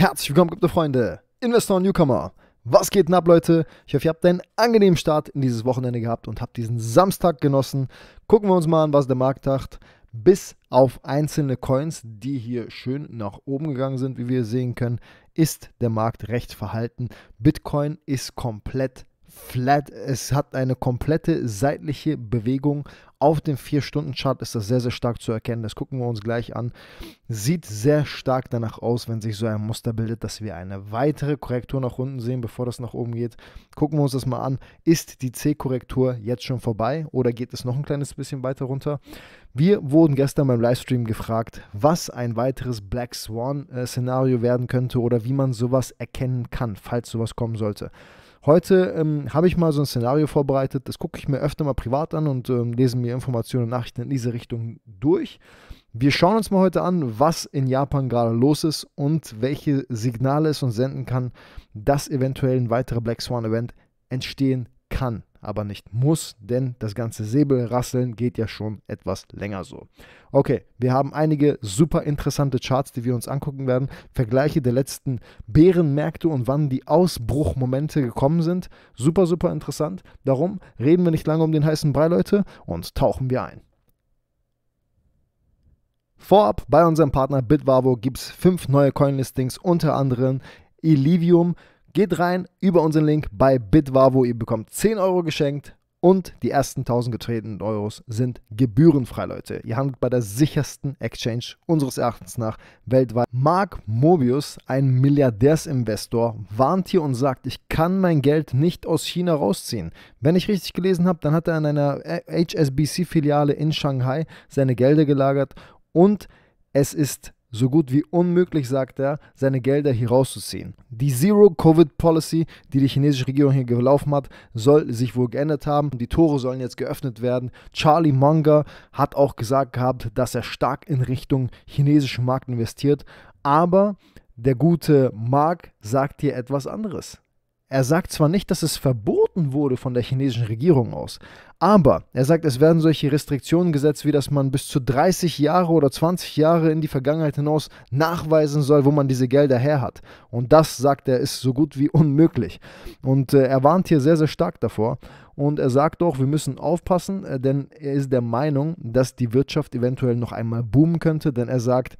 Herzlich willkommen, gute Freunde, Investor und Newcomer. Was geht denn ab, Leute? Ich hoffe, ihr habt einen angenehmen Start in dieses Wochenende gehabt und habt diesen Samstag genossen. Gucken wir uns mal an, was der Markt dacht. Bis auf einzelne Coins, die hier schön nach oben gegangen sind, wie wir sehen können, ist der Markt recht verhalten. Bitcoin ist komplett flat. Es hat eine komplette seitliche Bewegung. Auf dem 4-Stunden-Chart ist das sehr, sehr stark zu erkennen. Das gucken wir uns gleich an. Sieht sehr stark danach aus, wenn sich so ein Muster bildet, dass wir eine weitere Korrektur nach unten sehen, bevor das nach oben geht. Gucken wir uns das mal an. Ist die C-Korrektur jetzt schon vorbei oder geht es noch ein kleines bisschen weiter runter? Wir wurden gestern beim Livestream gefragt, was ein weiteres Black Swan-Szenario äh, werden könnte oder wie man sowas erkennen kann, falls sowas kommen sollte. Heute ähm, habe ich mal so ein Szenario vorbereitet, das gucke ich mir öfter mal privat an und ähm, lese mir Informationen und Nachrichten in diese Richtung durch. Wir schauen uns mal heute an, was in Japan gerade los ist und welche Signale es uns senden kann, dass eventuell ein weiterer Black Swan Event entstehen kann aber nicht muss, denn das ganze Säbelrasseln geht ja schon etwas länger so. Okay, wir haben einige super interessante Charts, die wir uns angucken werden. Vergleiche der letzten Bärenmärkte und wann die Ausbruchmomente gekommen sind. Super, super interessant. Darum reden wir nicht lange um den heißen Brei, Leute, und tauchen wir ein. Vorab bei unserem Partner Bitwavo gibt es fünf neue Coin-Listings, unter anderem Illivium, Geht rein über unseren Link bei Bitwavo. Ihr bekommt 10 Euro geschenkt und die ersten 1000 getretenen Euros sind gebührenfrei, Leute. Ihr handelt bei der sichersten Exchange unseres Erachtens nach weltweit. Mark Mobius, ein Milliardärsinvestor, warnt hier und sagt, ich kann mein Geld nicht aus China rausziehen. Wenn ich richtig gelesen habe, dann hat er in einer HSBC-Filiale in Shanghai seine Gelder gelagert und es ist so gut wie unmöglich, sagt er, seine Gelder hier rauszuziehen. Die Zero-Covid-Policy, die die chinesische Regierung hier gelaufen hat, soll sich wohl geändert haben. Die Tore sollen jetzt geöffnet werden. Charlie Munger hat auch gesagt gehabt, dass er stark in Richtung chinesischen Markt investiert. Aber der gute Mark sagt hier etwas anderes. Er sagt zwar nicht, dass es verboten verboten wurde von der chinesischen Regierung aus. Aber er sagt, es werden solche Restriktionen gesetzt, wie dass man bis zu 30 Jahre oder 20 Jahre in die Vergangenheit hinaus nachweisen soll, wo man diese Gelder her hat. Und das, sagt er, ist so gut wie unmöglich. Und äh, er warnt hier sehr, sehr stark davor. Und er sagt auch, wir müssen aufpassen, äh, denn er ist der Meinung, dass die Wirtschaft eventuell noch einmal boomen könnte, denn er sagt,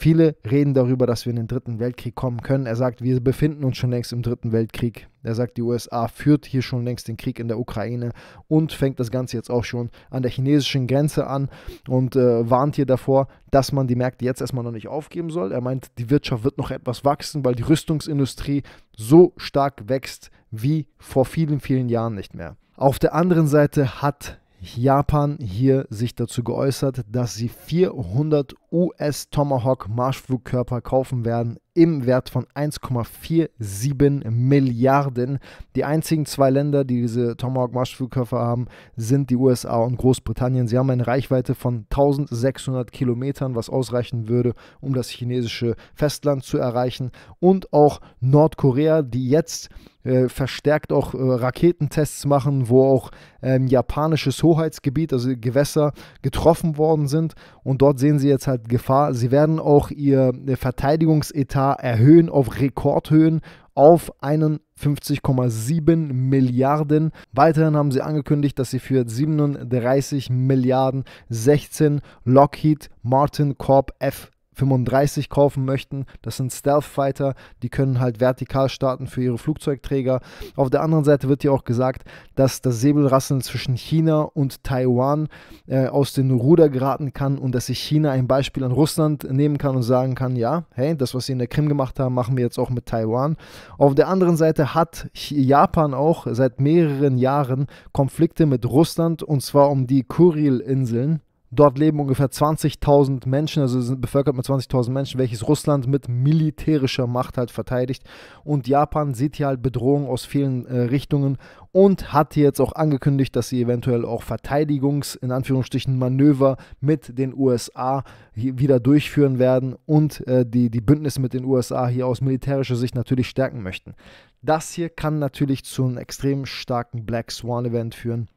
Viele reden darüber, dass wir in den dritten Weltkrieg kommen können. Er sagt, wir befinden uns schon längst im dritten Weltkrieg. Er sagt, die USA führt hier schon längst den Krieg in der Ukraine und fängt das Ganze jetzt auch schon an der chinesischen Grenze an und äh, warnt hier davor, dass man die Märkte jetzt erstmal noch nicht aufgeben soll. Er meint, die Wirtschaft wird noch etwas wachsen, weil die Rüstungsindustrie so stark wächst wie vor vielen, vielen Jahren nicht mehr. Auf der anderen Seite hat Japan hier sich dazu geäußert, dass sie 400 US-Tomahawk-Marschflugkörper kaufen werden im Wert von 1,47 Milliarden. Die einzigen zwei Länder, die diese Tomahawk Marschflugkörper haben, sind die USA und Großbritannien. Sie haben eine Reichweite von 1600 Kilometern, was ausreichen würde, um das chinesische Festland zu erreichen. Und auch Nordkorea, die jetzt äh, verstärkt auch äh, Raketentests machen, wo auch ähm, japanisches Hoheitsgebiet, also Gewässer, getroffen worden sind. Und dort sehen sie jetzt halt Gefahr. Sie werden auch ihr äh, Verteidigungsetat Jahr erhöhen auf Rekordhöhen auf 51,7 Milliarden. Weiterhin haben sie angekündigt, dass sie für 37 Milliarden 16 Lockheed Martin Corp F 35 kaufen möchten. Das sind Stealth Fighter, die können halt vertikal starten für ihre Flugzeugträger. Auf der anderen Seite wird ja auch gesagt, dass das Säbelrasseln zwischen China und Taiwan äh, aus den Ruder geraten kann und dass sich China ein Beispiel an Russland nehmen kann und sagen kann, ja, hey, das, was sie in der Krim gemacht haben, machen wir jetzt auch mit Taiwan. Auf der anderen Seite hat Japan auch seit mehreren Jahren Konflikte mit Russland und zwar um die Kuril-Inseln. Dort leben ungefähr 20.000 Menschen, also sind bevölkert mit 20.000 Menschen, welches Russland mit militärischer Macht halt verteidigt. Und Japan sieht hier halt Bedrohungen aus vielen äh, Richtungen und hat hier jetzt auch angekündigt, dass sie eventuell auch Verteidigungs-, in Anführungsstrichen, Manöver mit den USA wieder durchführen werden und äh, die, die Bündnisse mit den USA hier aus militärischer Sicht natürlich stärken möchten. Das hier kann natürlich zu einem extrem starken Black Swan Event führen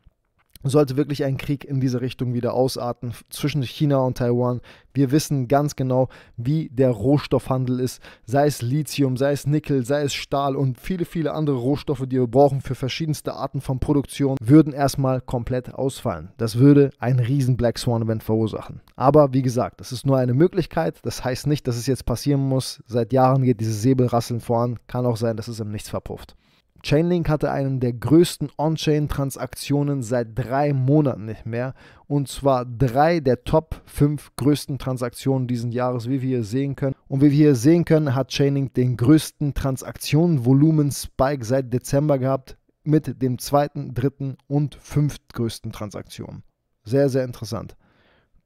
sollte wirklich ein Krieg in diese Richtung wieder ausarten zwischen China und Taiwan. Wir wissen ganz genau, wie der Rohstoffhandel ist, sei es Lithium, sei es Nickel, sei es Stahl und viele, viele andere Rohstoffe, die wir brauchen für verschiedenste Arten von Produktion, würden erstmal komplett ausfallen. Das würde ein riesen Black Swan Event verursachen. Aber wie gesagt, das ist nur eine Möglichkeit. Das heißt nicht, dass es jetzt passieren muss. Seit Jahren geht dieses Säbelrasseln voran. Kann auch sein, dass es im Nichts verpufft. Chainlink hatte einen der größten On-Chain-Transaktionen seit drei Monaten nicht mehr. Und zwar drei der Top 5 größten Transaktionen diesen Jahres, wie wir hier sehen können. Und wie wir hier sehen können, hat Chainlink den größten Transaktionenvolumen-Spike seit Dezember gehabt mit dem zweiten, dritten und fünftgrößten Transaktionen. Sehr, sehr interessant.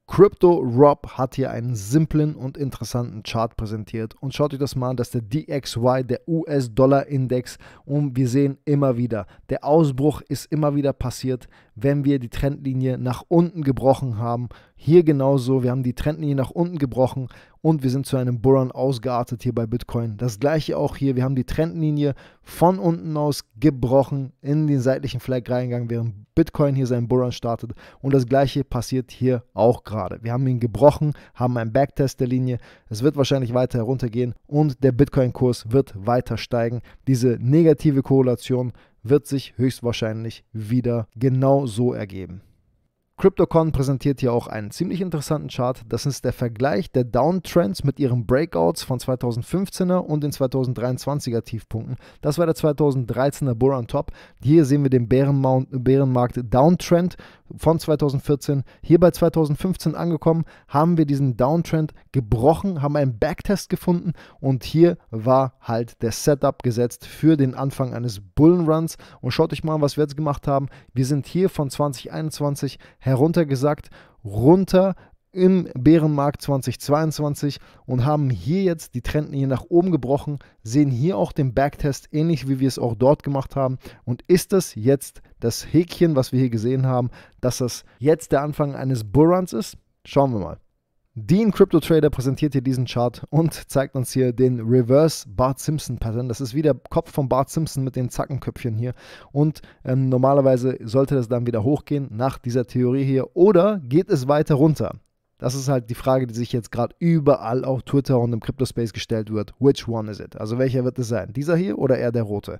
Crypto Rob hat hier einen simplen und interessanten Chart präsentiert und schaut euch das mal an, das ist der DXY, der US-Dollar-Index und wir sehen immer wieder, der Ausbruch ist immer wieder passiert, wenn wir die Trendlinie nach unten gebrochen haben. Hier genauso, wir haben die Trendlinie nach unten gebrochen und wir sind zu einem Bullrun ausgeartet hier bei Bitcoin. Das gleiche auch hier, wir haben die Trendlinie von unten aus gebrochen in den seitlichen Flag reingegangen, während Bitcoin hier seinen Bullrun startet und das gleiche passiert hier auch gerade. Wir haben ihn gebrochen, haben einen Backtest der Linie, es wird wahrscheinlich weiter heruntergehen und der Bitcoin-Kurs wird weiter steigen. Diese negative Korrelation wird sich höchstwahrscheinlich wieder genau so ergeben. CryptoCon präsentiert hier auch einen ziemlich interessanten Chart. Das ist der Vergleich der Downtrends mit ihren Breakouts von 2015er und den 2023er Tiefpunkten. Das war der 2013er Bull on Top. Hier sehen wir den Bärenmarkt Downtrend von 2014. Hier bei 2015 angekommen, haben wir diesen Downtrend gebrochen, haben einen Backtest gefunden und hier war halt der Setup gesetzt für den Anfang eines Bullenruns. Und schaut euch mal an, was wir jetzt gemacht haben. Wir sind hier von 2021 heruntergesagt, runter im Bärenmarkt 2022 und haben hier jetzt die Trendlinie nach oben gebrochen, sehen hier auch den Backtest, ähnlich wie wir es auch dort gemacht haben. Und ist das jetzt das Häkchen, was wir hier gesehen haben, dass das jetzt der Anfang eines Bullruns ist? Schauen wir mal. Dean Crypto Trader präsentiert hier diesen Chart und zeigt uns hier den Reverse Bart Simpson Pattern. Das ist wie der Kopf von Bart Simpson mit den Zackenköpfchen hier. Und ähm, normalerweise sollte das dann wieder hochgehen nach dieser Theorie hier. Oder geht es weiter runter? Das ist halt die Frage, die sich jetzt gerade überall auf Twitter und im Crypto-Space gestellt wird. Which one is it? Also welcher wird es sein? Dieser hier oder eher der rote?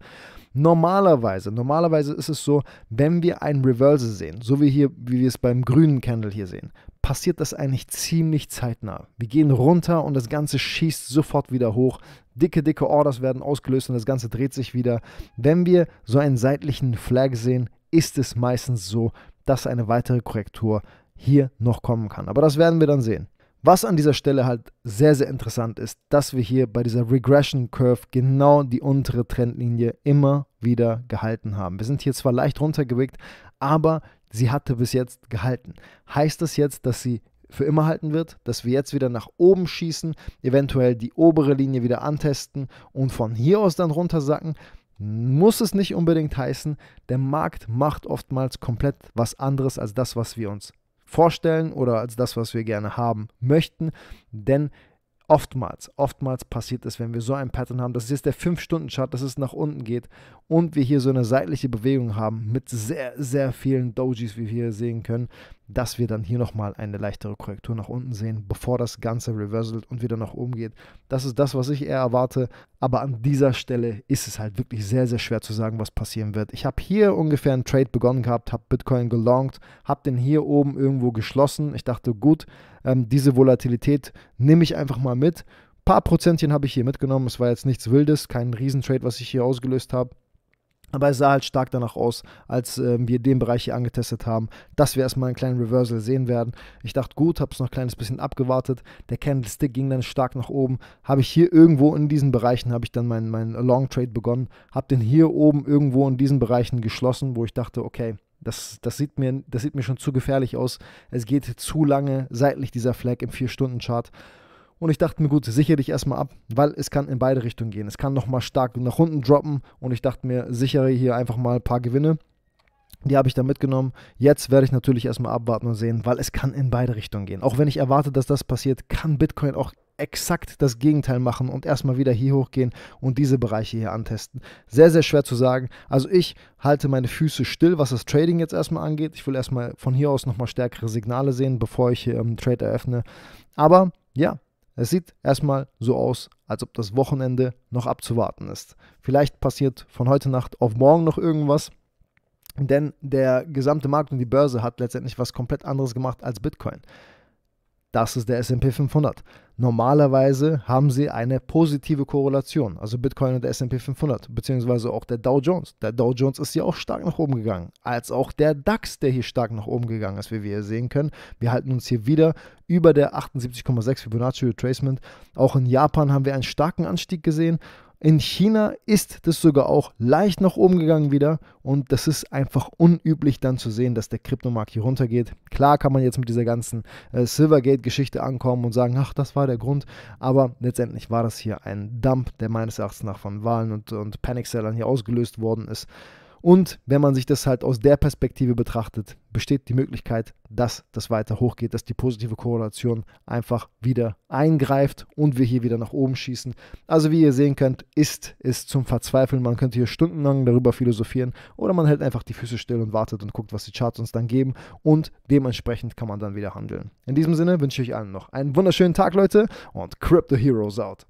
Normalerweise, normalerweise ist es so, wenn wir einen Reverse sehen, so wie hier, wie wir es beim grünen Candle hier sehen, passiert das eigentlich ziemlich zeitnah. Wir gehen runter und das Ganze schießt sofort wieder hoch. Dicke, dicke Orders werden ausgelöst und das Ganze dreht sich wieder. Wenn wir so einen seitlichen Flag sehen, ist es meistens so, dass eine weitere Korrektur hier noch kommen kann. Aber das werden wir dann sehen. Was an dieser Stelle halt sehr, sehr interessant ist, dass wir hier bei dieser Regression Curve genau die untere Trendlinie immer wieder gehalten haben. Wir sind hier zwar leicht runtergewickt, aber sie hatte bis jetzt gehalten. Heißt das jetzt, dass sie für immer halten wird, dass wir jetzt wieder nach oben schießen, eventuell die obere Linie wieder antesten und von hier aus dann runtersacken? Muss es nicht unbedingt heißen, der Markt macht oftmals komplett was anderes als das, was wir uns vorstellen oder als das, was wir gerne haben möchten, denn oftmals, oftmals passiert es, wenn wir so ein Pattern haben, das ist jetzt der 5-Stunden-Chart, dass es nach unten geht und wir hier so eine seitliche Bewegung haben mit sehr, sehr vielen Dojis, wie wir hier sehen können, dass wir dann hier nochmal eine leichtere Korrektur nach unten sehen, bevor das Ganze reverselt und wieder nach oben geht. Das ist das, was ich eher erwarte, aber an dieser Stelle ist es halt wirklich sehr, sehr schwer zu sagen, was passieren wird. Ich habe hier ungefähr einen Trade begonnen gehabt, habe Bitcoin gelongt, habe den hier oben irgendwo geschlossen. Ich dachte, gut, ähm, diese Volatilität nehme ich einfach mal mit Ein paar Prozentchen habe ich hier mitgenommen. Es war jetzt nichts Wildes, kein Riesentrade, was ich hier ausgelöst habe. Aber es sah halt stark danach aus, als äh, wir den Bereich hier angetestet haben, dass wir erstmal einen kleinen Reversal sehen werden. Ich dachte, gut, habe es noch ein kleines bisschen abgewartet. Der Candlestick ging dann stark nach oben. Habe ich hier irgendwo in diesen Bereichen, habe ich dann meinen mein Long Trade begonnen. Habe den hier oben irgendwo in diesen Bereichen geschlossen, wo ich dachte, okay, das, das, sieht mir, das sieht mir schon zu gefährlich aus. Es geht zu lange seitlich dieser Flag im 4-Stunden-Chart. Und ich dachte mir, gut, sichere dich erstmal ab, weil es kann in beide Richtungen gehen. Es kann nochmal stark nach unten droppen und ich dachte mir, sichere hier einfach mal ein paar Gewinne. Die habe ich da mitgenommen. Jetzt werde ich natürlich erstmal abwarten und sehen, weil es kann in beide Richtungen gehen. Auch wenn ich erwarte, dass das passiert, kann Bitcoin auch exakt das Gegenteil machen und erstmal wieder hier hochgehen und diese Bereiche hier antesten. Sehr, sehr schwer zu sagen. Also ich halte meine Füße still, was das Trading jetzt erstmal angeht. Ich will erstmal von hier aus nochmal stärkere Signale sehen, bevor ich hier ähm, Trade eröffne. Aber ja, es sieht erstmal so aus, als ob das Wochenende noch abzuwarten ist. Vielleicht passiert von heute Nacht auf morgen noch irgendwas, denn der gesamte Markt und die Börse hat letztendlich was komplett anderes gemacht als Bitcoin. Das ist der SP 500. Normalerweise haben sie eine positive Korrelation, also Bitcoin und der SP 500, beziehungsweise auch der Dow Jones. Der Dow Jones ist ja auch stark nach oben gegangen, als auch der DAX, der hier stark nach oben gegangen ist, wie wir hier sehen können. Wir halten uns hier wieder über der 78,6 Fibonacci Retracement. Auch in Japan haben wir einen starken Anstieg gesehen in China ist das sogar auch leicht nach oben gegangen wieder und das ist einfach unüblich dann zu sehen, dass der Kryptomarkt hier runtergeht. Klar kann man jetzt mit dieser ganzen äh, Silvergate-Geschichte ankommen und sagen, ach, das war der Grund, aber letztendlich war das hier ein Dump, der meines Erachtens nach von Wahlen und, und Panic-Sellern hier ausgelöst worden ist. Und wenn man sich das halt aus der Perspektive betrachtet, besteht die Möglichkeit, dass das weiter hochgeht, dass die positive Korrelation einfach wieder eingreift und wir hier wieder nach oben schießen. Also wie ihr sehen könnt, ist es zum Verzweifeln. Man könnte hier stundenlang darüber philosophieren oder man hält einfach die Füße still und wartet und guckt, was die Charts uns dann geben und dementsprechend kann man dann wieder handeln. In diesem Sinne wünsche ich euch allen noch einen wunderschönen Tag, Leute, und Crypto Heroes out.